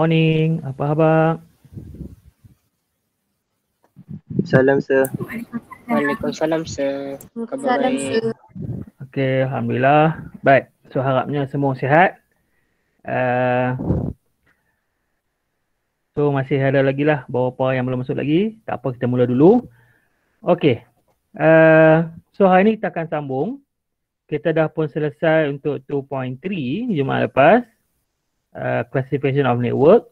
morning. Apa khabar? Salam sir. Waalaikumsalam sir. Salam sir. Okey, alhamdulillah. Baik. So harapnya semua sihat. Uh, so masih ada lagi lah beberapa yang belum masuk lagi. Tak apa kita mula dulu. Okey. Uh, so hari ni kita akan sambung. Kita dah pun selesai untuk 2.3 Jumaat lepas. Uh, classification of network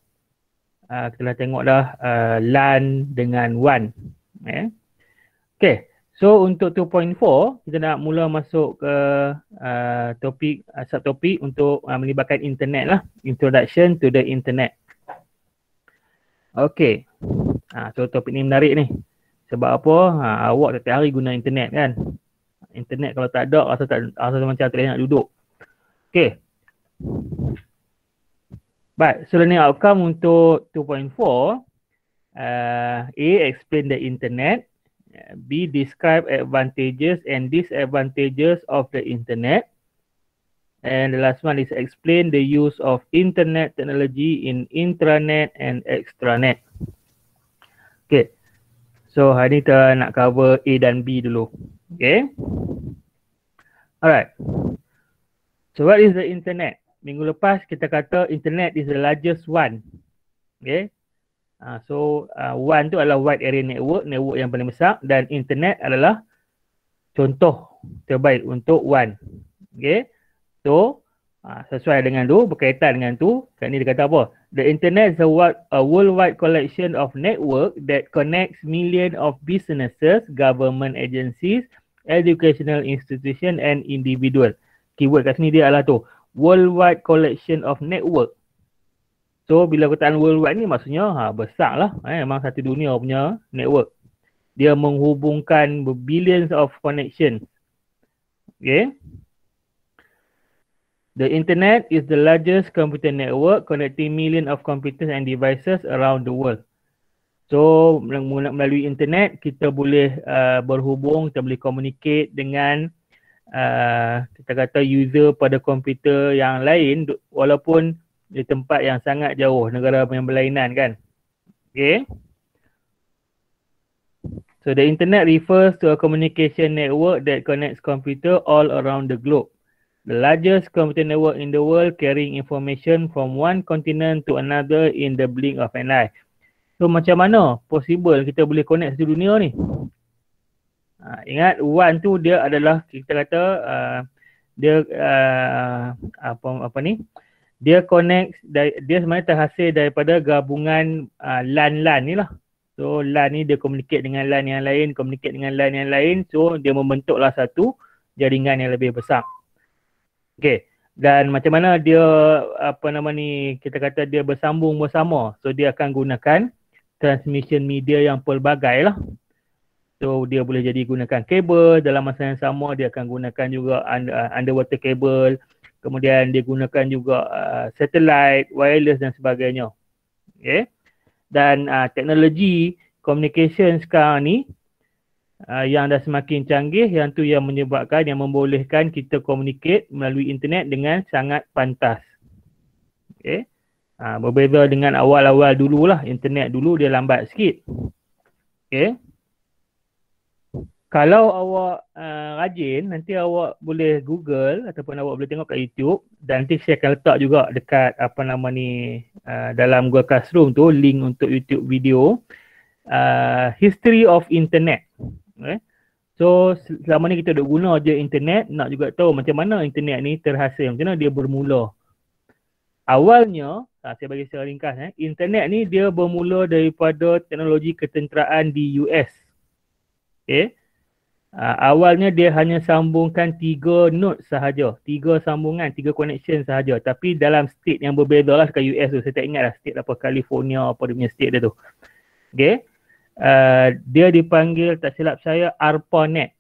uh, kita dah tengok dah uh, LAN dengan WAN yeah. Okay, so untuk 2.4 kita nak mula masuk ke uh, topik uh, subtopik untuk uh, melibatkan internet lah introduction to the internet Okay, ha, so topik ni menarik ni sebab apa ha, awak setiap hari guna internet kan internet kalau tak ada rasa tak rasa macam tak nak duduk Okay But so learning outcome untuk 2.4, uh, A, explain the internet. B, describe advantages and disadvantages of the internet. And the last one is explain the use of internet technology in intranet and extranet. Okay. So hari ni kita nak cover A dan B dulu. Okay. Alright. So what is the internet? minggu lepas kita kata internet is the largest one. Okay. Uh, so uh, one tu adalah wide area network, network yang paling besar dan internet adalah contoh terbaik untuk one. Okay. So uh, sesuai dengan tu, berkaitan dengan tu, kat ni dia kata apa? The internet is a, world, a worldwide collection of network that connects millions of businesses, government agencies, educational institution and individual. Keyword kat sini dia adalah tu worldwide collection of network. So bila kataan worldwide ni maksudnya ha besar lah eh, memang satu dunia punya network. Dia menghubungkan billions of connection. Okay. The internet is the largest computer network connecting million of computers and devices around the world. So melalui internet kita boleh uh, berhubung, kita boleh communicate dengan Uh, kita kata user pada komputer yang lain walaupun di tempat yang sangat jauh negara yang berlainan kan Okay? so the internet refers to a communication network that connects computer all around the globe the largest computer network in the world carrying information from one continent to another in the blink of an eye so macam mana possible kita boleh connect satu dunia ni Ha, ingat WAN tu dia adalah kita kata uh, dia uh, apa apa ni? Dia connect dia sebenarnya terhasil daripada gabungan uh, ha, LAN-LAN ni lah. So LAN ni dia communicate dengan LAN yang lain, communicate dengan LAN yang lain. So dia membentuklah satu jaringan yang lebih besar. Okay. Dan macam mana dia apa nama ni kita kata dia bersambung bersama. So dia akan gunakan transmission media yang pelbagai lah. So dia boleh jadi gunakan kabel dalam masa yang sama dia akan gunakan juga under, uh, underwater kabel kemudian dia gunakan juga uh, satellite, wireless dan sebagainya. Okay. Dan uh, teknologi communication sekarang ni uh, yang dah semakin canggih yang tu yang menyebabkan yang membolehkan kita communicate melalui internet dengan sangat pantas. Okay. Uh, berbeza dengan awal-awal dululah internet dulu dia lambat sikit. Okay kalau awak uh, rajin nanti awak boleh google ataupun awak boleh tengok kat YouTube dan nanti saya akan letak juga dekat apa nama ni uh, dalam Google Classroom tu link untuk YouTube video uh, history of internet okay. so selama ni kita dah guna je internet nak juga tahu macam mana internet ni terhasil macam mana dia bermula awalnya ah, saya bagi secara ringkas eh internet ni dia bermula daripada teknologi ketenteraan di US Okay. Uh, awalnya dia hanya sambungkan tiga node sahaja. Tiga sambungan, tiga connection sahaja. Tapi dalam state yang berbeza lah dekat US tu. Saya tak ingat lah state apa, California apa dia punya state dia tu. Okay. Uh, dia dipanggil, tak silap saya, ARPANET.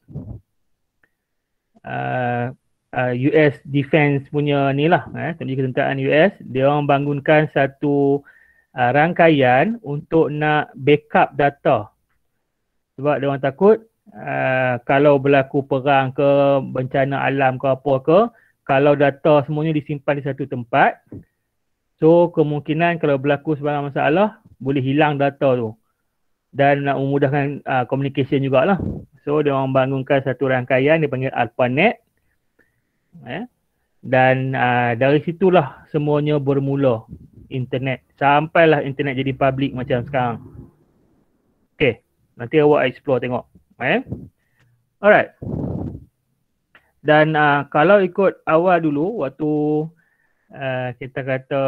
Uh, uh, US Defense punya ni lah. Eh, Tentu ketentuan US. Dia orang bangunkan satu uh, rangkaian untuk nak backup data. Sebab dia orang takut Ah, kalau berlaku perang ke bencana alam ke apa ke kalau data semuanya disimpan di satu tempat so kemungkinan kalau berlaku sebarang masalah boleh hilang data tu dan nak memudahkan uh, communication jugalah so dia orang bangunkan satu rangkaian dipanggil ARPANET eh? dan uh, dari situlah semuanya bermula internet sampailah internet jadi public macam sekarang Okay, nanti awak explore tengok. Okay, eh? Alright. Dan uh, kalau ikut awal dulu waktu uh, kita kata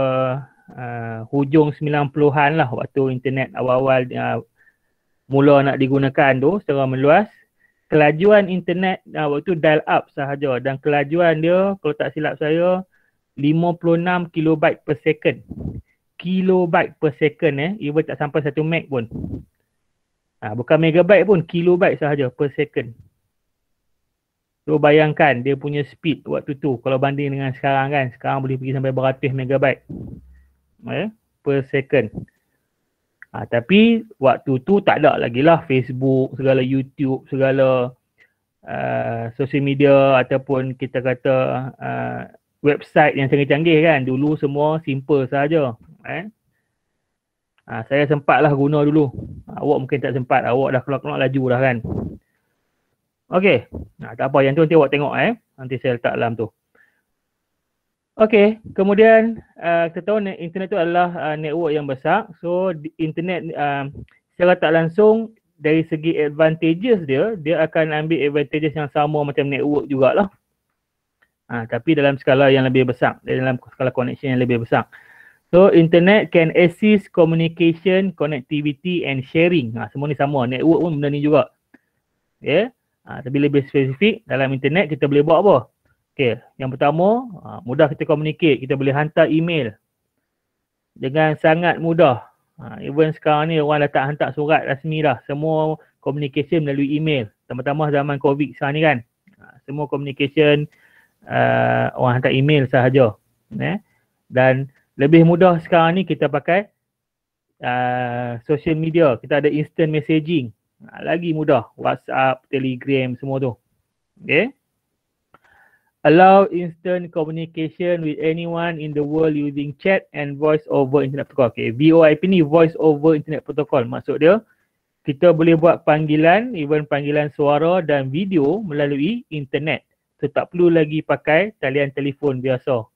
uh, hujung 90-an lah waktu internet awal-awal uh, mula nak digunakan tu secara meluas kelajuan internet uh, waktu dial up sahaja dan kelajuan dia kalau tak silap saya 56 kilobyte per second kilobyte per second eh even tak sampai satu meg pun Ha, bukan megabyte pun, kilobyte sahaja per second. So bayangkan dia punya speed waktu tu kalau banding dengan sekarang kan. Sekarang boleh pergi sampai beratus megabyte eh, per second. Ha, tapi waktu tu tak ada lagi lah Facebook, segala YouTube, segala uh, social media ataupun kita kata uh, website yang canggih-canggih kan. Dulu semua simple sahaja. Eh. Ha, saya sempatlah guna dulu. Awak mungkin tak sempat. Awak dah keluar-keluar laju dah kan. Okey. Nah, ha, tak apa. Yang tu nanti awak tengok eh. Nanti saya letak dalam tu. Okey. Kemudian uh, kita tahu internet tu adalah uh, network yang besar. So internet uh, secara tak langsung dari segi advantages dia, dia akan ambil advantages yang sama macam network jugalah. Ha, tapi dalam skala yang lebih besar. Dalam skala connection yang lebih besar. So internet can assist communication, connectivity and sharing. Ha, semua ni sama. Network pun benda ni juga. Yeah. Ha, tapi lebih spesifik dalam internet kita boleh buat apa? Okay. Yang pertama, ha, mudah kita communicate. Kita boleh hantar email dengan sangat mudah. Ha, even sekarang ni orang dah tak hantar surat rasmi dah. Semua komunikasi melalui email. Terutama zaman COVID sekarang ni kan. Ha, semua komunikasi uh, orang hantar email sahaja. Yeah. Dan lebih mudah sekarang ni kita pakai uh, social media, kita ada instant messaging. lagi mudah, WhatsApp, Telegram semua tu. Okay. Allow instant communication with anyone in the world using chat and voice over internet protocol. Okay, VoIP ni voice over internet protocol. Maksud dia kita boleh buat panggilan, even panggilan suara dan video melalui internet. So tak perlu lagi pakai talian telefon biasa.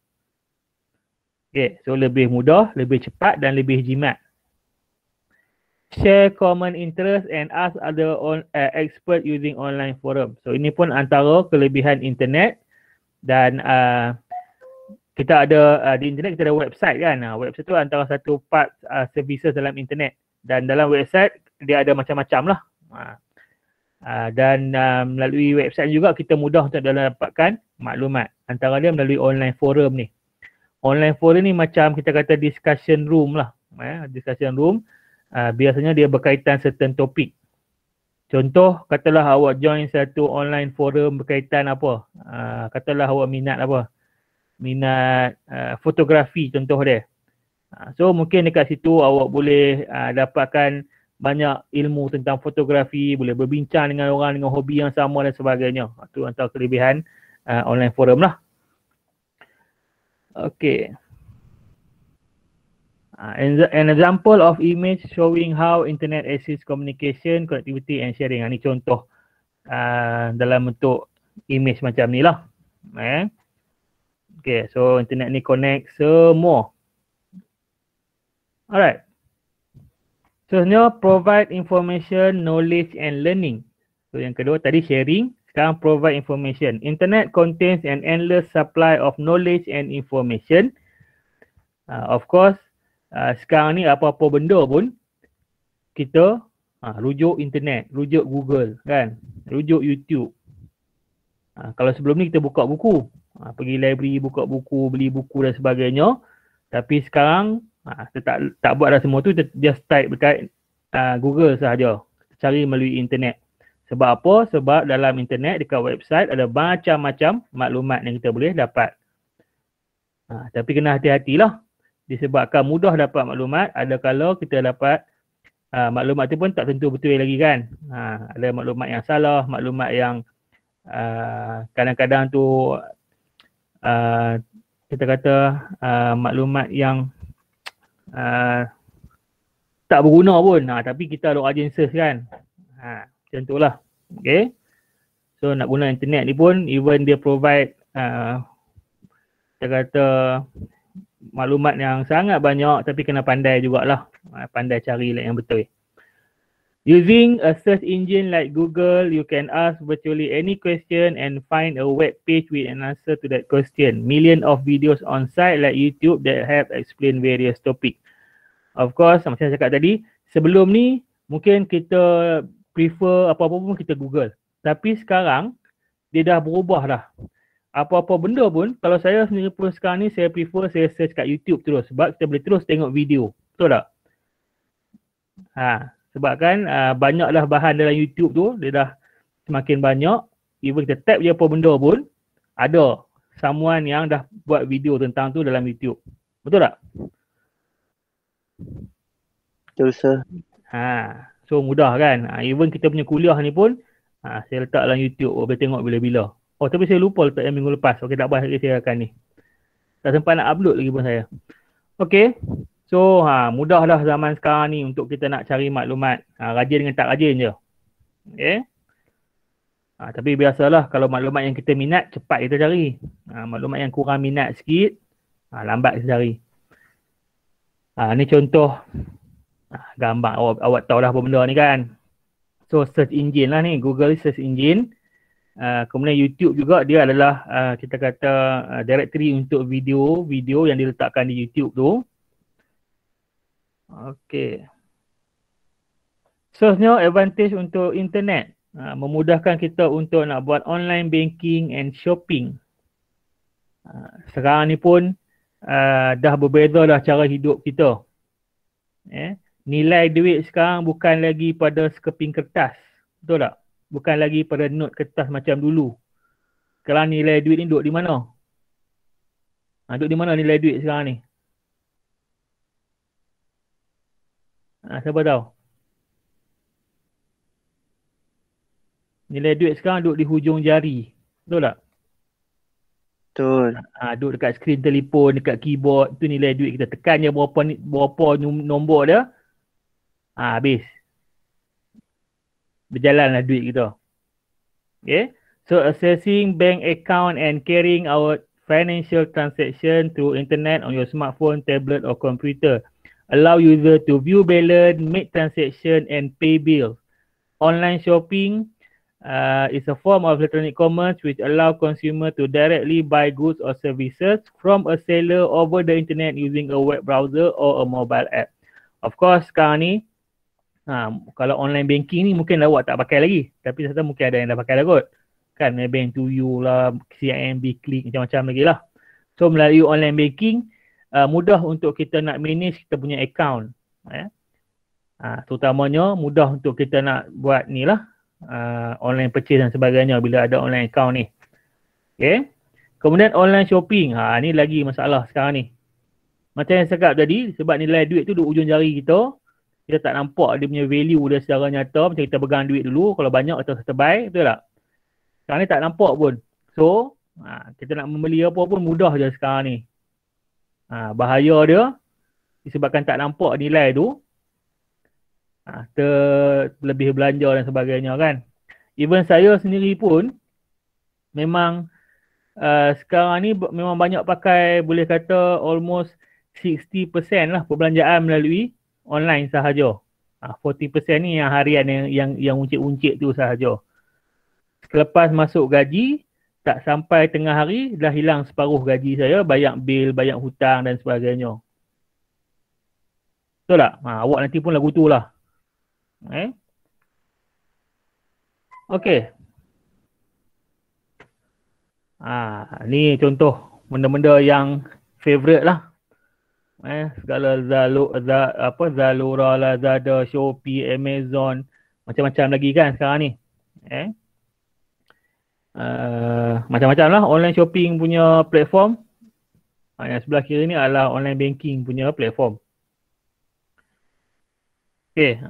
Okay, so lebih mudah, lebih cepat dan lebih jimat. Share common interest and ask other on, uh, expert using online forum. So ini pun antara kelebihan internet dan uh, kita ada uh, di internet kita ada website kan. Uh, website tu antara satu part uh, services dalam internet dan dalam website dia ada macam-macam lah. Uh, dan uh, melalui website juga kita mudah untuk dapatkan maklumat antara dia melalui online forum ni online forum ni macam kita kata discussion room lah eh, discussion room uh, biasanya dia berkaitan certain topik contoh katalah awak join satu online forum berkaitan apa uh, katalah awak minat apa minat uh, fotografi contoh dia uh, so mungkin dekat situ awak boleh uh, dapatkan banyak ilmu tentang fotografi boleh berbincang dengan orang dengan hobi yang sama dan sebagainya itu antara kelebihan uh, online forum lah Okay. Uh, an example of image showing how internet assists communication, connectivity and sharing. Ini ah, contoh uh, dalam bentuk image macam ni lah. Eh? Okay, so internet ni connect semua. Alright. So, provide information, knowledge and learning. So, yang kedua tadi sharing, can provide information. Internet contains an endless supply of knowledge and information. Uh, of course, uh, sekarang ni apa-apa benda pun kita uh, rujuk internet, rujuk Google kan, rujuk YouTube. Uh, kalau sebelum ni kita buka buku, uh, pergi library buka buku, beli buku dan sebagainya. Tapi sekarang uh, kita tak tak buat dah semua tu, kita just type dekat uh, Google sahaja. Cari melalui internet. Sebab apa? Sebab dalam internet dekat website ada macam-macam maklumat yang kita boleh dapat. Ha, tapi kena hati-hatilah. Disebabkan mudah dapat maklumat, ada kalau kita dapat ha, maklumat tu pun tak tentu betul lagi kan. Ha, ada maklumat yang salah, maklumat yang uh, kadang-kadang tu uh, kita kata uh, maklumat yang uh, tak berguna pun. Ha, tapi kita ada urgent kan. Ha. Macam tu lah. Okay. So nak guna internet ni pun even dia provide uh, kita kata maklumat yang sangat banyak tapi kena pandai jugalah. Uh, pandai cari lah yang betul. Using a search engine like Google, you can ask virtually any question and find a web page with an answer to that question. Million of videos on site like YouTube that have explained various topic. Of course, macam saya cakap tadi, sebelum ni mungkin kita prefer apa-apa pun kita Google. Tapi sekarang dia dah berubah dah. Apa-apa benda pun kalau saya sendiri pun sekarang ni saya prefer saya search kat YouTube terus sebab kita boleh terus tengok video. Betul tak? Ha, sebab kan uh, banyaklah bahan dalam YouTube tu dia dah semakin banyak even kita tap je apa benda pun ada someone yang dah buat video tentang tu dalam YouTube. Betul tak? Betul sir. Ha. So mudah kan. Ha, even kita punya kuliah ni pun ha, saya letak dalam YouTube. boleh tengok bila-bila. Oh tapi saya lupa letak yang minggu lepas. Okey tak apa lagi saya akan ni. Tak sempat nak upload lagi pun saya. Okey. So ha, mudah lah zaman sekarang ni untuk kita nak cari maklumat. Ha, rajin dengan tak rajin je. Okey. Ha, tapi biasalah kalau maklumat yang kita minat cepat kita cari. Ha, maklumat yang kurang minat sikit ha, lambat kita cari. Ha, ni contoh Ha, gambar awak, awak tahu lah apa benda ni kan so search engine lah ni google search engine uh, kemudian youtube juga dia adalah uh, kita kata uh, directory untuk video video yang diletakkan di youtube tu Okay. so seterusnya advantage untuk internet uh, memudahkan kita untuk nak buat online banking and shopping uh, sekarang ni pun uh, dah berbeza dah cara hidup kita eh nilai duit sekarang bukan lagi pada sekeping kertas. Betul tak? Bukan lagi pada not kertas macam dulu. Sekarang nilai duit ni duduk di mana? Ha, duduk di mana nilai duit sekarang ni? Ha, siapa tahu? Nilai duit sekarang duduk di hujung jari. Betul tak? Betul. Ha, duduk dekat skrin telefon, dekat keyboard. tu nilai duit kita tekan je berapa, ni, berapa nombor dia. Ha, habis. Berjalanlah duit kita. Okay. So assessing bank account and carrying our financial transaction through internet on your smartphone, tablet or computer. Allow user to view balance, make transaction and pay bill. Online shopping uh, is a form of electronic commerce which allow consumer to directly buy goods or services from a seller over the internet using a web browser or a mobile app. Of course, sekarang ni, Ha, kalau online banking ni mungkin lah awak tak pakai lagi. Tapi saya mungkin ada yang dah pakai lah kot. Kan Maybank to you lah, CIMB Click macam-macam lagi lah. So melalui online banking, uh, mudah untuk kita nak manage kita punya account. Eh? Ha, terutamanya mudah untuk kita nak buat ni lah. Uh, online purchase dan sebagainya bila ada online account ni. Okay. Kemudian online shopping. Ha, ni lagi masalah sekarang ni. Macam yang saya cakap tadi, sebab nilai duit tu di ujung jari kita, kita tak nampak dia punya value dia secara nyata macam kita pegang duit dulu kalau banyak atau terbaik betul tak sekarang ni tak nampak pun so ha, kita nak membeli apa pun mudah je sekarang ni ha, bahaya dia disebabkan tak nampak nilai tu ha, terlebih belanja dan sebagainya kan even saya sendiri pun memang uh, sekarang ni memang banyak pakai boleh kata almost 60% lah perbelanjaan melalui online sahaja. ha, 40% ni yang harian yang yang, yang uncik-uncik tu sahaja. Selepas masuk gaji, tak sampai tengah hari dah hilang separuh gaji saya, Bayar bil, bayar hutang dan sebagainya. Betul tak? Ha, awak nanti pun lagu tu lah. Eh? Okey. Ah, ha, ni contoh benda-benda yang favourite lah eh segala Zalo Zal, apa Zalora, Lazada, Shopee, Amazon macam-macam lagi kan sekarang ni. Eh. Uh, macam-macam lah online shopping punya platform. Uh, yang sebelah kiri ni adalah online banking punya platform. okey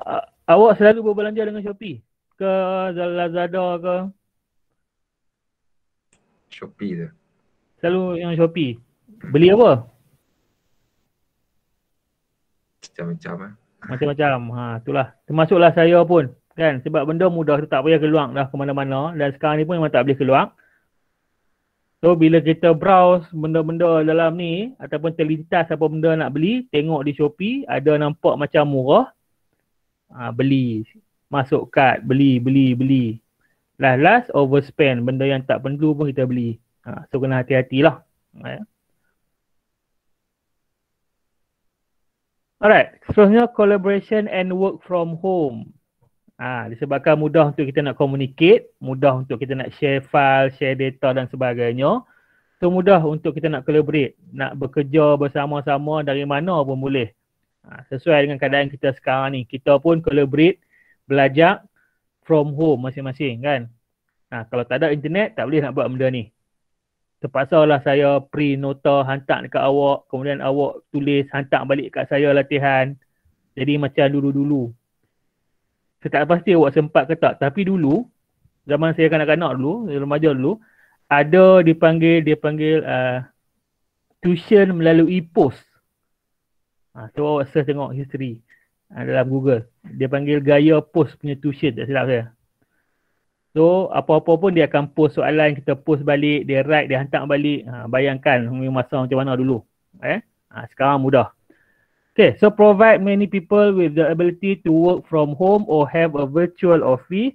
Uh, awak selalu berbelanja dengan Shopee? Ke zalazada ke? Shopee je. Selalu yang Shopee. Beli apa? Macam-macam eh. Macam-macam. Ha, itulah. Termasuklah saya pun. Kan? Sebab benda mudah tu tak payah keluar dah ke mana-mana. Dan sekarang ni pun memang tak boleh keluar. So bila kita browse benda-benda dalam ni ataupun terlintas apa benda nak beli, tengok di Shopee ada nampak macam murah. Ha, beli. Masuk kad. Beli, beli, beli last last overspend benda yang tak perlu pun kita beli ha, so kena hati-hatilah ha, ya. Alright, seterusnya collaboration and work from home. Ah, ha, disebabkan mudah untuk kita nak communicate, mudah untuk kita nak share file, share data dan sebagainya. So mudah untuk kita nak collaborate, nak bekerja bersama-sama dari mana pun boleh. Ha, sesuai dengan keadaan kita sekarang ni, kita pun collaborate, belajar, from home masing-masing kan. Ha, kalau tak ada internet, tak boleh nak buat benda ni. Terpaksa lah saya pre nota hantar dekat awak. Kemudian awak tulis hantar balik kat saya latihan. Jadi macam dulu-dulu. Saya tak pasti awak sempat ke tak. Tapi dulu, zaman saya kanak-kanak dulu, remaja dulu, ada dipanggil, dia panggil uh, ah, tuition melalui post. Ha, ah, so awak search tengok history uh, dalam Google. Dia panggil gaya post punya tuition tak silap saya. So apa-apa pun dia akan post soalan, kita post balik, dia write, dia hantar balik. Uh, bayangkan masa macam mana dulu. Eh? Uh, sekarang mudah. Okay, so provide many people with the ability to work from home or have a virtual office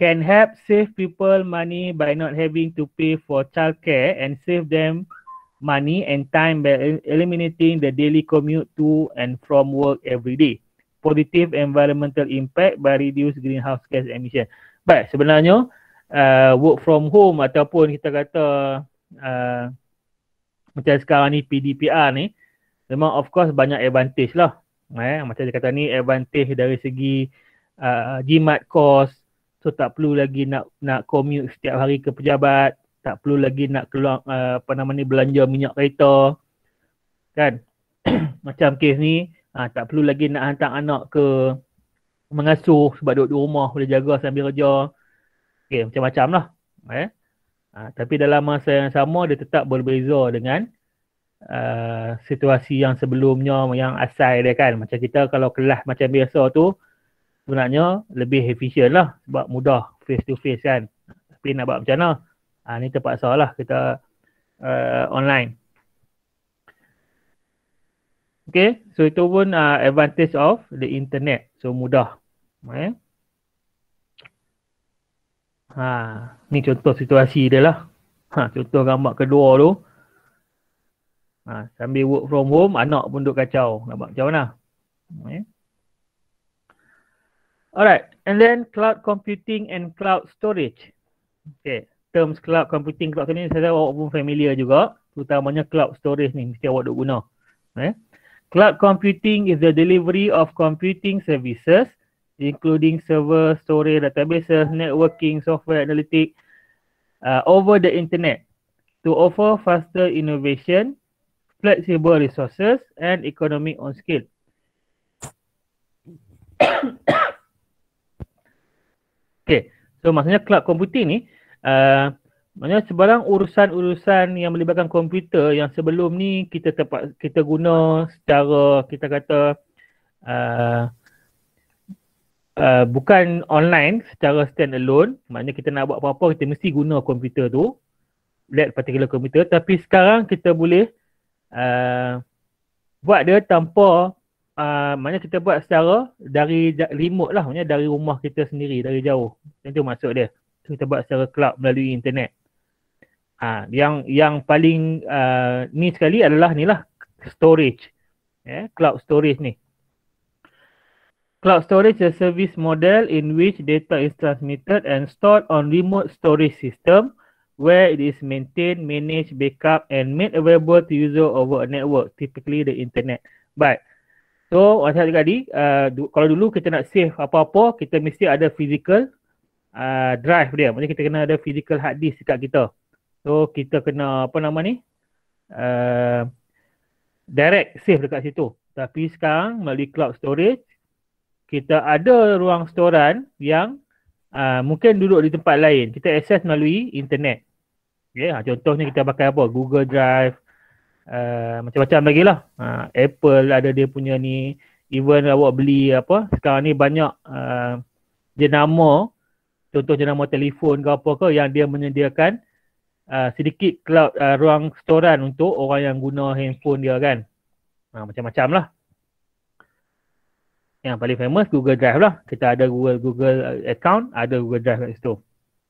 can help save people money by not having to pay for childcare and save them money and time by eliminating the daily commute to and from work every day. Positive environmental impact by reduce greenhouse gas emission. But sebenarnya uh, work from home ataupun kita kata uh, macam sekarang ni PDPR ni memang of course banyak advantage lah. Eh, macam dia kata ni advantage dari segi uh, jimat kos so tak perlu lagi nak nak commute setiap hari ke pejabat tak perlu lagi nak keluar uh, apa nama ni belanja minyak kereta kan macam kes ni uh, tak perlu lagi nak hantar anak ke mengasuh sebab duduk di rumah boleh jaga sambil kerja okey macam-macam lah eh uh, tapi dalam masa yang sama dia tetap berbeza dengan uh, situasi yang sebelumnya yang asal dia kan macam kita kalau kelas macam biasa tu sebenarnya lebih efisien lah sebab mudah face to face kan tapi nak buat macam mana Ha, ni terpaksa lah kita uh, online. Okay, so itu pun uh, advantage of the internet. So mudah. Okay. Eh? Ha, ni contoh situasi dia lah. Ha, contoh gambar kedua tu. Ha, sambil work from home, anak pun duduk kacau. Nampak macam mana? Okay. Eh? Alright, and then cloud computing and cloud storage. Okay, terms cloud computing cloud ni saya awak pun familiar juga terutamanya cloud storage ni mesti awak duk guna eh cloud computing is the delivery of computing services including server storage database, networking software analytics uh, over the internet to offer faster innovation flexible resources and economy on scale okay so maksudnya cloud computing ni Uh, maknanya sebarang urusan-urusan yang melibatkan komputer yang sebelum ni kita tepat kita guna secara kita kata uh, uh, bukan online secara stand alone maknanya kita nak buat apa-apa kita mesti guna komputer tu that particular komputer tapi sekarang kita boleh uh, buat dia tanpa uh, maknanya kita buat secara dari remote lah maknanya dari rumah kita sendiri dari jauh itu maksud dia tu kita buat secara cloud melalui internet. Ha, yang yang paling uh, ni sekali adalah ni lah storage. Yeah, cloud storage ni. Cloud storage is a service model in which data is transmitted and stored on remote storage system where it is maintained, managed, backup and made available to user over a network, typically the internet. But So, macam tadi, uh, du- kalau dulu kita nak save apa-apa, kita mesti ada physical Ah, drive dia maksudnya kita kena ada physical hard disk dekat kita so kita kena apa nama ni uh, direct save dekat situ tapi sekarang melalui cloud storage kita ada ruang storan yang uh, mungkin duduk di tempat lain kita access melalui internet yeah, contohnya kita pakai apa google drive uh, macam-macam lagi lah uh, apple ada dia punya ni even awak beli apa sekarang ni banyak uh, jenama Contoh jenama telefon ke apa ke yang dia menyediakan uh, sedikit cloud uh, ruang storan untuk orang yang guna handphone dia kan. Uh, macam-macam lah. Yang paling famous Google Drive lah. Kita ada Google Google uh, account, ada Google Drive kat situ.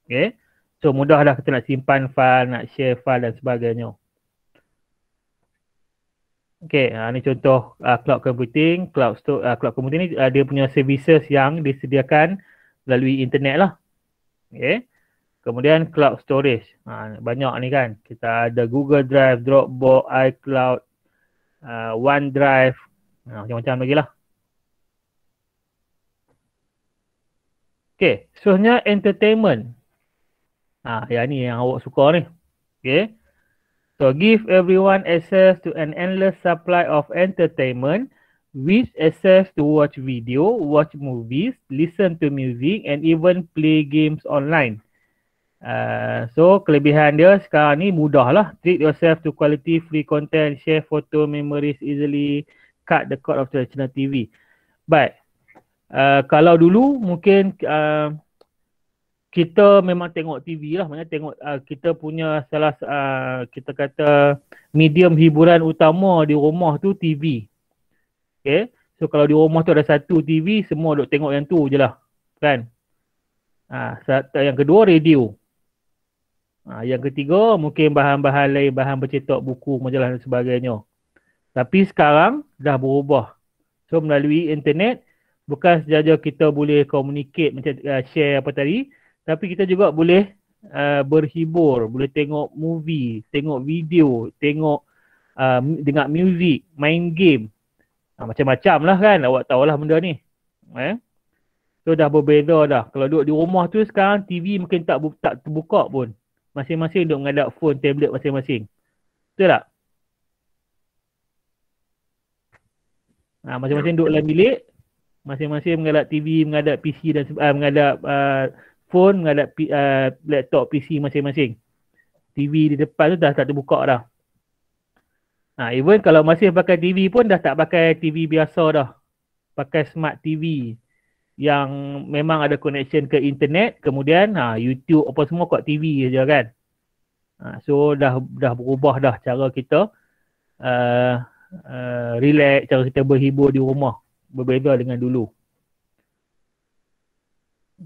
Okay. So mudah lah kita nak simpan file, nak share file dan sebagainya. Okay, uh, ni contoh uh, cloud computing. Cloud, sto- uh, cloud computing ni uh, dia punya services yang disediakan melalui internet lah okay. Kemudian cloud storage ha, Banyak ni kan Kita ada Google Drive, Dropbox, iCloud uh, OneDrive ha, Macam-macam lagi lah Okay, seterusnya entertainment ha, Yang ni yang awak suka ni Okay So give everyone access to an endless supply of entertainment with access to watch video, watch movies, listen to music and even play games online. Uh, so kelebihan dia sekarang ni mudah lah. Treat yourself to quality free content, share photo memories easily, cut the cord of traditional TV. But uh, kalau dulu mungkin uh, kita memang tengok TV lah, maknanya tengok uh, kita punya salah uh, kita kata medium hiburan utama di rumah tu TV. Okay. So kalau di rumah tu ada satu TV, semua duk tengok yang tu je lah. Kan? Ha, yang kedua, radio. Ha, yang ketiga, mungkin bahan-bahan lain, bahan bercetak, buku, majalah dan sebagainya. Tapi sekarang dah berubah. So melalui internet, bukan sahaja kita boleh communicate, macam, uh, share apa tadi, tapi kita juga boleh uh, berhibur, boleh tengok movie, tengok video, tengok uh, dengar music, main game, Ha, macam-macam lah kan awak tahulah benda ni. Eh? So dah berbeza dah. Kalau duduk di rumah tu sekarang TV mungkin tak, bu- tak terbuka pun. Masing-masing duduk mengadap phone, tablet masing-masing. Betul tak? Ha, masing-masing duduk dalam bilik. Masing-masing mengadap TV, mengadap PC dan se- uh, ah, mengadap uh, ah, phone, mengadap p- uh, laptop PC masing-masing. TV di depan tu dah tak terbuka dah. Ha, even kalau masih pakai TV pun dah tak pakai TV biasa dah. Pakai smart TV yang memang ada connection ke internet, kemudian ha, YouTube apa semua kat TV saja kan. Ha, so dah dah berubah dah cara kita uh, uh, relax, cara kita berhibur di rumah. Berbeza dengan dulu.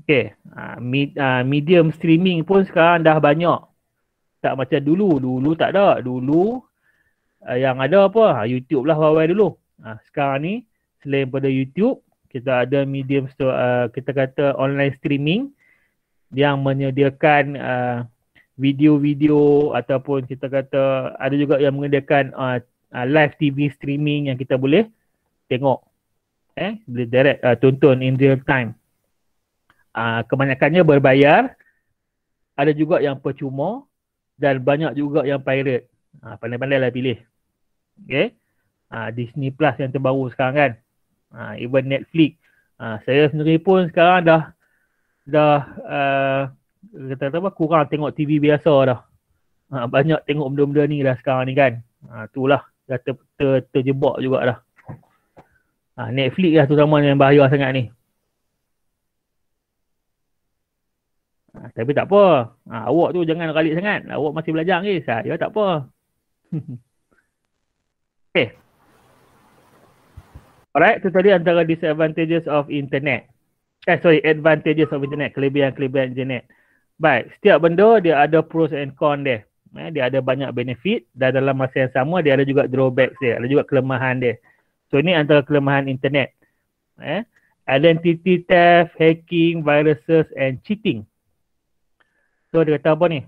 Okay, uh, ha, med, uh, ha, medium streaming pun sekarang dah banyak. Tak macam dulu. Dulu tak ada. Dulu uh, yang ada apa ha, YouTube lah Huawei dulu. Uh, sekarang ni selain pada YouTube kita ada medium so, uh, eh, kita kata online streaming yang menyediakan uh, video-video ataupun kita kata ada juga yang menyediakan uh, uh, live TV streaming yang kita boleh tengok eh boleh direct uh, tonton in real time. Uh, kebanyakannya berbayar ada juga yang percuma dan banyak juga yang pirate. Uh, ah, pandai-pandailah pilih okay? ha, Disney Plus yang terbaru sekarang kan ha, Even Netflix ha, Saya sendiri pun sekarang dah Dah uh, kata apa, kurang tengok TV biasa dah ha, Banyak tengok benda-benda ni dah sekarang ni kan ha, Itulah dah ter, ter, terjebak juga dah ha, Netflix lah terutama yang bahaya sangat ni tapi tak apa. Ha, awak tu jangan kalit sangat. Awak masih belajar lagi. Saya tak apa. Okay. Alright, itu tadi antara disadvantages of internet. Eh, sorry, advantages of internet, kelebihan-kelebihan internet. Baik, setiap benda dia ada pros and con dia. Eh, dia ada banyak benefit dan dalam masa yang sama dia ada juga drawbacks dia, ada juga kelemahan dia. So, ini antara kelemahan internet. Eh, identity theft, hacking, viruses and cheating. So, dia kata apa ni?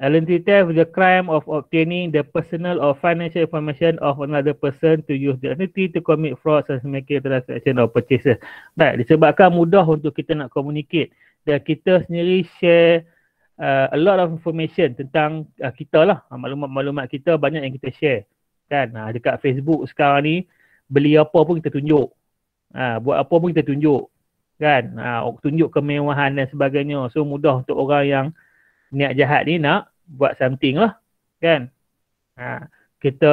Identity theft is the crime of obtaining the personal or financial information of another person to use the identity to commit fraud such as making transaction or purchases. Baik, disebabkan mudah untuk kita nak communicate dan kita sendiri share uh, a lot of information tentang uh, kita lah. Ha, maklumat-maklumat kita banyak yang kita share. Kan, uh, dekat Facebook sekarang ni beli apa pun kita tunjuk. Uh, buat apa pun kita tunjuk. Kan, uh, tunjuk kemewahan dan sebagainya. So mudah untuk orang yang niat jahat ni nak buat something lah kan ha, kita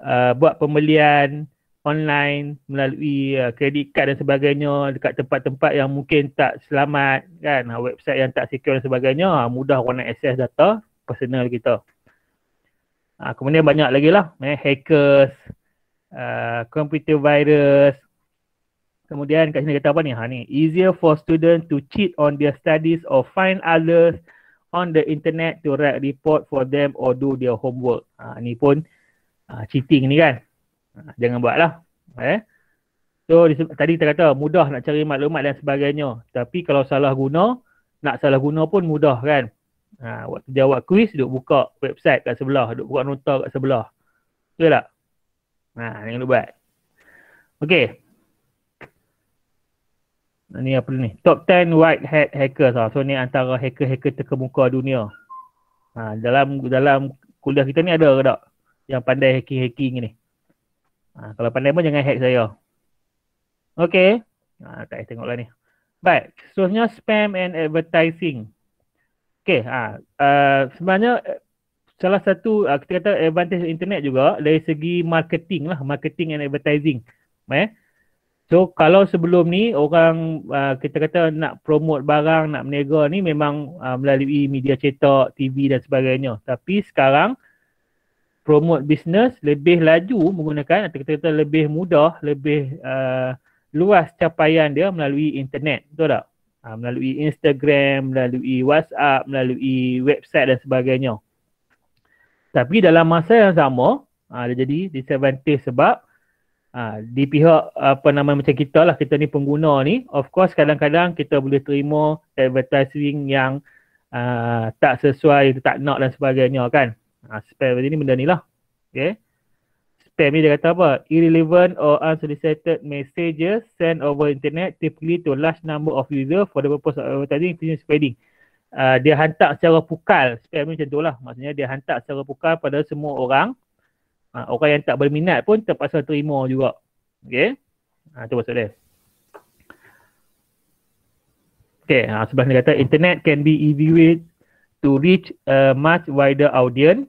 uh, buat pembelian online melalui kredit uh, dan sebagainya dekat tempat-tempat yang mungkin tak selamat kan ha, website yang tak secure dan sebagainya ha, mudah orang nak access data personal kita ha, kemudian banyak lagi lah eh, hackers uh, computer virus kemudian kat sini kata apa ni ha ni easier for student to cheat on their studies or find others on the internet to write report for them or do their homework. Ha, ni pun ha, cheating ni kan. Ha, jangan buat lah. Eh? So tadi kita kata mudah nak cari maklumat dan sebagainya. Tapi kalau salah guna, nak salah guna pun mudah kan. Ha, waktu jawab quiz, duk buka website kat sebelah. Duk buka nota kat sebelah. Betul tak? Ha, jangan duk buat. Okay ni apa ni top 10 white hat hackers lah. so ni antara hacker-hacker terkemuka dunia ha, dalam dalam kuliah kita ni ada ke tak yang pandai hacking-hacking ni ha, kalau pandai pun jangan hack saya Okay. Ha, tak payah tengok lah ni. Baik. Seterusnya spam and advertising. Okay. Ha, uh, sebenarnya eh, salah satu uh, kita kata advantage internet juga dari segi marketing lah. Marketing and advertising. Eh? So kalau sebelum ni orang uh, kita kata nak promote barang, nak berniaga ni memang uh, melalui media cetak, TV dan sebagainya. Tapi sekarang promote bisnes lebih laju menggunakan atau kita kata lebih mudah, lebih uh, luas capaian dia melalui internet. Betul tak? Uh, melalui Instagram, melalui WhatsApp, melalui website dan sebagainya. Tapi dalam masa yang sama, uh, dia jadi disadvantage sebab Ha, di pihak apa nama macam kita lah, kita ni pengguna ni, of course kadang-kadang kita boleh terima advertising yang uh, tak sesuai, tak nak dan sebagainya kan. Ha, spam ni benda ni lah. Okay. Spam ni dia kata apa? Irrelevant or unsolicited messages sent over internet typically to large number of users for the purpose of advertising and spreading. Uh, dia hantar secara pukal, spam ni macam tu lah. Maksudnya dia hantar secara pukal pada semua orang Ha, orang yang tak berminat pun terpaksa terima juga. Okey. Ha, itu maksud dia. Okey, ha, sebelah ni kata internet can be easy way to reach a much wider audience.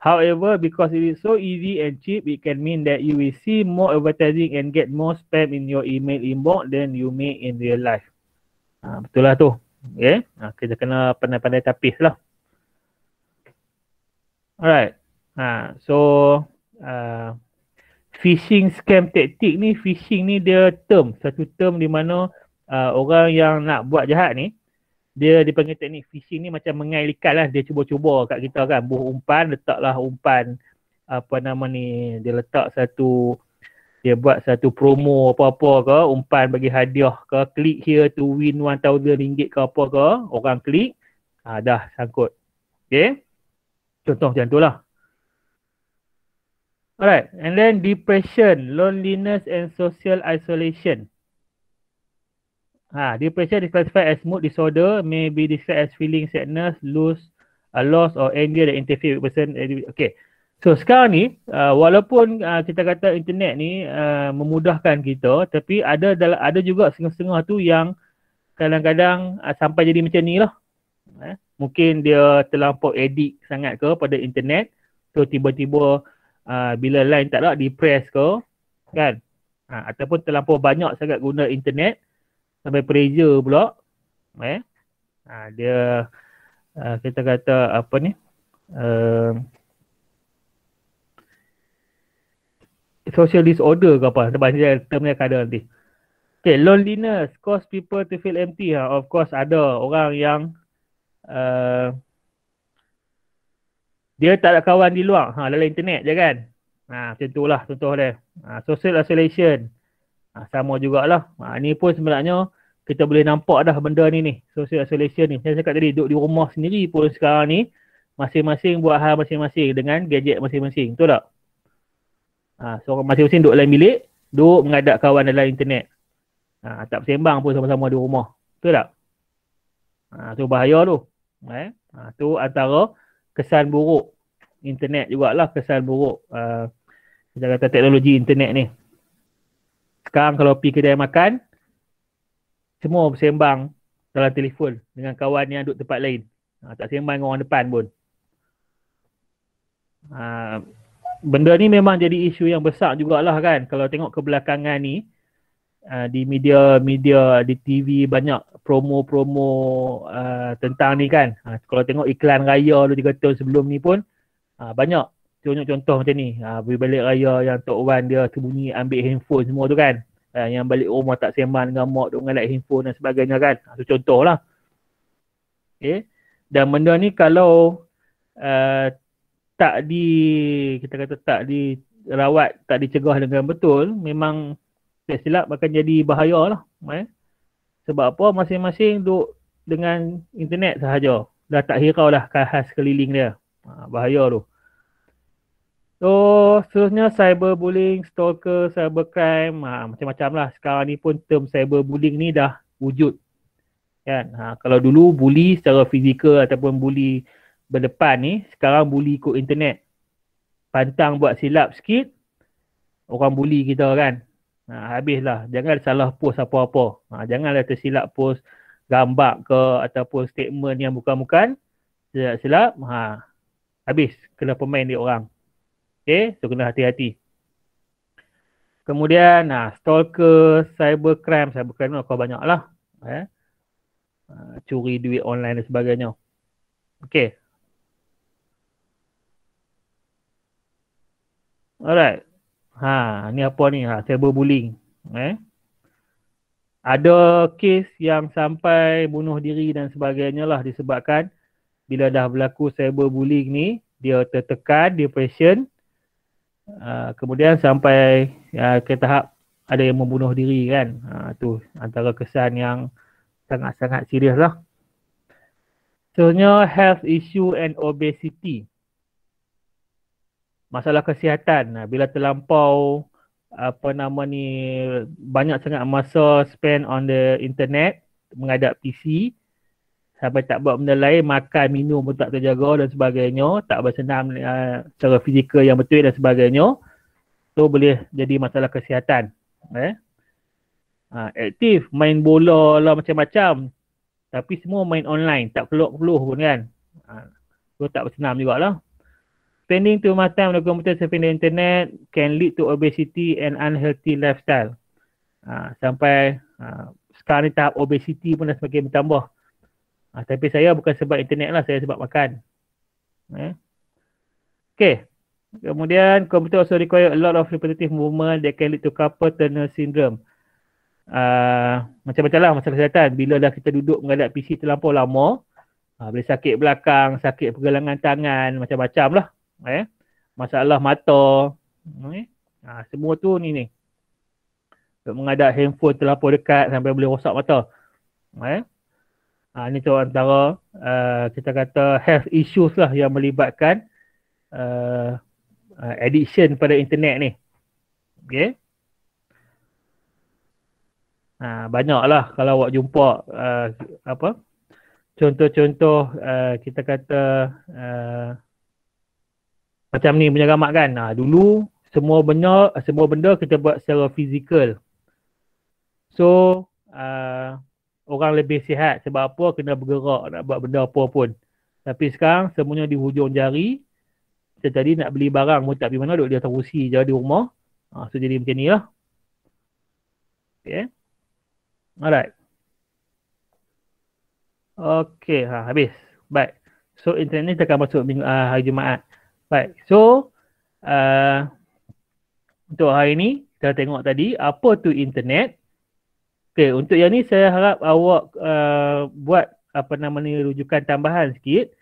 However, because it is so easy and cheap, it can mean that you will see more advertising and get more spam in your email inbox than you may in real life. Ha, betul lah tu. Okay. Ha, kita kena pandai-pandai tapis lah. Alright. Ha, so, uh, phishing scam tactic ni phishing ni dia term satu term di mana uh, orang yang nak buat jahat ni dia dipanggil teknik phishing ni macam mengail ikat lah dia cuba-cuba kat kita kan buah umpan letaklah umpan apa nama ni dia letak satu dia buat satu promo apa-apa ke umpan bagi hadiah ke klik here to win 1000 ringgit ke apa ke orang klik ha, ah, dah sangkut okey contoh macam tu lah. Alright, and then depression, loneliness and social isolation. Ah, depression is classified as mood disorder, may be described as feeling sadness, lose, a uh, loss or anger that interfere with person. Okay, so sekarang ni, uh, walaupun uh, kita kata internet ni uh, memudahkan kita, tapi ada ada juga setengah-setengah tu yang kadang-kadang uh, sampai jadi macam ni lah. Eh, mungkin dia terlampau edik sangat ke pada internet, so tiba-tiba uh, bila line tak ada depress ke kan ha, ataupun terlalu banyak sangat guna internet sampai pressure pula eh ha, dia uh, kita kata apa ni uh, social disorder ke apa sebab saya termnya kada nanti Okay, loneliness cause people to feel empty. Ha. Of course, ada orang yang dia tak ada kawan di luar ha dalam internet je kan ha macam itulah contoh dia ha, social isolation ha, sama jugalah ha, ni pun sebenarnya kita boleh nampak dah benda ni ni social isolation ni macam cakap tadi duduk di rumah sendiri pun sekarang ni masing-masing buat hal masing-masing dengan gadget masing-masing betul tak ha, so masing-masing duduk dalam bilik duduk mengadap kawan dalam internet ha, tak sembang pun sama-sama di rumah betul tak ha, tu bahaya tu eh? Ha, tu antara kesan buruk internet jugalah kesan buruk uh, kita teknologi internet ni sekarang kalau pergi kedai makan semua bersembang dalam telefon dengan kawan yang duduk tempat lain uh, tak sembang dengan orang depan pun uh, benda ni memang jadi isu yang besar jugalah kan kalau tengok kebelakangan ni Uh, di media-media, di TV banyak promo-promo uh, tentang ni kan uh, Kalau tengok iklan raya dulu 3 tahun sebelum ni pun Ha, banyak contoh-contoh macam ni. Ha, pergi balik raya yang Tok Wan dia terbunyi ambil handphone semua tu kan. Ha, yang balik rumah tak seman dengan mak duk ngalak handphone dan sebagainya kan. Ha, contoh lah. Okay. Dan benda ni kalau uh, tak di, kita kata tak di rawat, tak dicegah dengan betul, memang tak silap akan jadi bahaya lah. Eh? Sebab apa masing-masing duk dengan internet sahaja. Dah tak hirau lah khas keliling dia. Ha, bahaya tu. So seterusnya cyberbullying, stalker, cybercrime, ha, macam-macam lah. Sekarang ni pun term cyberbullying ni dah wujud. Kan? Ha, kalau dulu bully secara fizikal ataupun bully berdepan ni, sekarang bully ikut internet. Pantang buat silap sikit, orang bully kita kan. Ha, habislah. Jangan salah post apa-apa. Ha, janganlah tersilap post gambar ke ataupun statement yang bukan-bukan. Silap-silap. Ha, habis kena pemain dia orang. Okay, so kena hati-hati. Kemudian nah, stalker, cyber cybercrime, cyber crime kau banyak lah. Eh? Uh, curi duit online dan sebagainya. Okay. Alright. Ha, ni apa ni? Ha, cyber bullying. Eh? Ada kes yang sampai bunuh diri dan sebagainya lah disebabkan bila dah berlaku cyberbullying ni dia tertekan, depression uh, ah, kemudian sampai uh, ke tahap ada yang membunuh diri kan uh, tu antara kesan yang sangat-sangat serius lah Soalnya health issue and obesity masalah kesihatan bila terlampau apa nama ni banyak sangat masa spend on the internet mengadap PC sampai tak buat benda lain makan minum pun tak terjaga dan sebagainya tak bersenam uh, eh, secara fizikal yang betul dan sebagainya so boleh jadi masalah kesihatan eh ha, aktif main bola lah macam-macam tapi semua main online tak keluar-keluar pun kan ha, so tak bersenam juga lah. spending too much time on the computer surfing the internet can lead to obesity and unhealthy lifestyle ha, sampai ha, sekarang ni tahap obesity pun dah semakin bertambah Ha, tapi saya bukan sebab internet lah, saya sebab makan. Eh? Okay. Kemudian, computer also require a lot of repetitive movement that can lead to carpal tunnel syndrome. Uh, ah, macam-macam lah masalah kesihatan. Bila dah kita duduk menghadap PC terlampau lama, uh, boleh sakit belakang, sakit pergelangan tangan, macam-macam lah. Eh? Masalah mata. Eh? Uh, semua tu ni ni. Menghadap handphone terlampau dekat sampai boleh rosak mata. Eh? Ha, ini tu antara uh, kita kata health issues lah yang melibatkan uh, uh addiction pada internet ni. Okay. Ha, lah kalau awak jumpa uh, apa contoh-contoh uh, kita kata uh, macam ni punya gamak kan. Ha, dulu semua benda semua benda kita buat secara fizikal. So uh, orang lebih sihat sebab apa kena bergerak nak buat benda apa pun. Tapi sekarang semuanya di hujung jari. Kita tadi nak beli barang pun tak pergi mana duduk di atas kerusi je di rumah. Ha, so jadi macam ni lah. Okay. Alright. Okay, ha, habis. Baik. So internet ni kita akan masuk minggu, uh, hari Jumaat. Baik. So uh, untuk hari ni kita tengok tadi apa tu internet. Okay, untuk yang ni saya harap awak uh, buat apa nama ni rujukan tambahan sikit.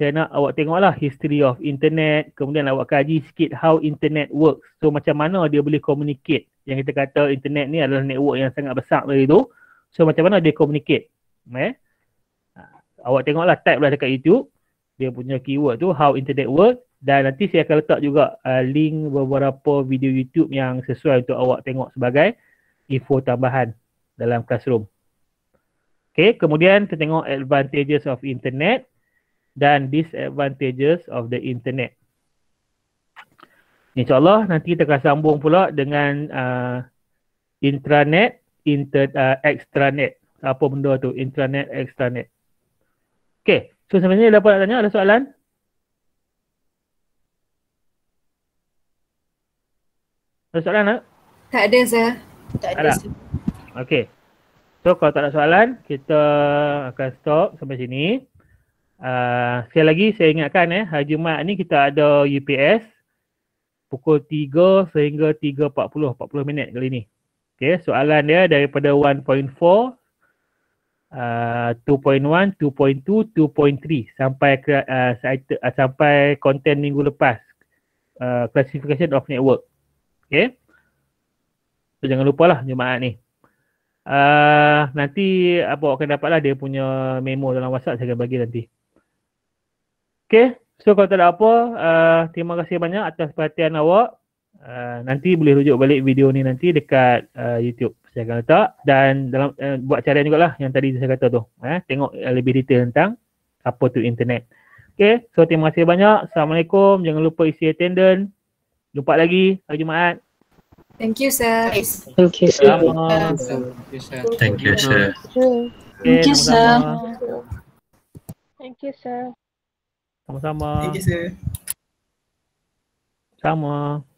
Saya nak awak tengoklah history of internet, kemudian awak kaji sikit how internet works. So macam mana dia boleh communicate. Yang kita kata internet ni adalah network yang sangat besar dari tu. So macam mana dia communicate. Eh? Awak tengoklah type lah dekat YouTube. Dia punya keyword tu how internet works. Dan nanti saya akan letak juga uh, link beberapa video YouTube yang sesuai untuk awak tengok sebagai info tambahan dalam classroom. Okay, kemudian kita tengok advantages of internet dan disadvantages of the internet. InsyaAllah nanti kita akan sambung pula dengan uh, intranet, inter, uh, extranet. Apa benda tu? Intranet, extranet. Okay, so sebenarnya ada apa nak tanya? Ada soalan? Ada soalan tak? Tak ada, Zah. Tak ada. Tak ada. Okey. So kalau tak ada soalan, kita akan stop sampai sini. Uh, sekali lagi saya ingatkan eh, hari Jumaat ni kita ada UPS pukul 3 sehingga 3.40, 40 minit kali ni. Okey, soalan dia daripada 1.4, uh, 2.1, 2.2, 2.3 sampai uh, sampai konten minggu lepas. Uh, classification of network. Okey. So, jangan lupa lah Jumaat ni. Uh, nanti apa akan dapatlah dia punya memo dalam WhatsApp saya akan bagi nanti. Okay, so kalau tak ada apa, uh, terima kasih banyak atas perhatian awak. Uh, nanti boleh rujuk balik video ni nanti dekat uh, YouTube saya akan letak dan dalam uh, buat cara juga lah yang tadi saya kata tu. Eh, tengok lebih detail tentang apa tu internet. Okay, so terima kasih banyak. Assalamualaikum. Jangan lupa isi attendance. Jumpa lagi hari Jumaat. Thank you, sir. Thank you, sir. Thank you, sir. Thank you, sir. Thank you, sir. Sama-sama. Thank you, sir. Sama.